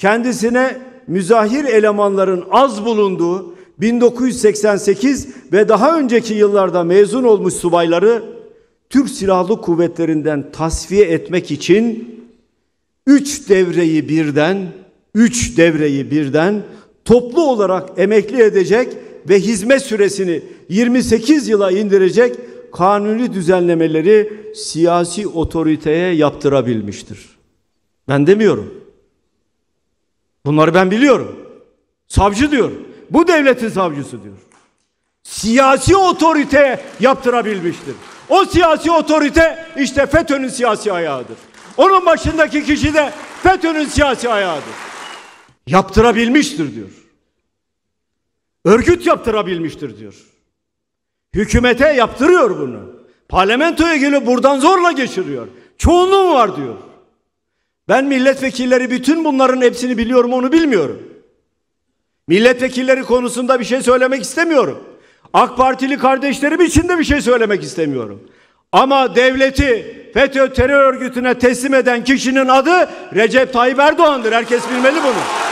kendisine müzahir elemanların az bulunduğu 1988 ve daha önceki yıllarda mezun olmuş subayları Türk Silahlı Kuvvetlerinden tasfiye etmek için üç devreyi birden üç devreyi birden toplu olarak emekli edecek ve hizmet süresini 28 yıla indirecek kanuni düzenlemeleri siyasi otoriteye yaptırabilmiştir. Ben demiyorum. Bunları ben biliyorum. Savcı diyor. Bu devletin savcısı diyor. Siyasi otorite yaptırabilmiştir. O siyasi otorite işte FETÖ'nün siyasi ayağıdır. Onun başındaki kişi de FETÖ'nün siyasi ayağıdır. Yaptırabilmiştir diyor. Örgüt yaptırabilmiştir diyor. Hükümete yaptırıyor bunu. Parlamentoya gelip buradan zorla geçiriyor. Çoğunluğum var diyor. Ben milletvekilleri bütün bunların hepsini biliyorum onu bilmiyorum. Milletvekilleri konusunda bir şey söylemek istemiyorum. AK Partili kardeşlerim için de bir şey söylemek istemiyorum. Ama devleti FETÖ terör örgütüne teslim eden kişinin adı Recep Tayyip Erdoğan'dır. Herkes bilmeli bunu.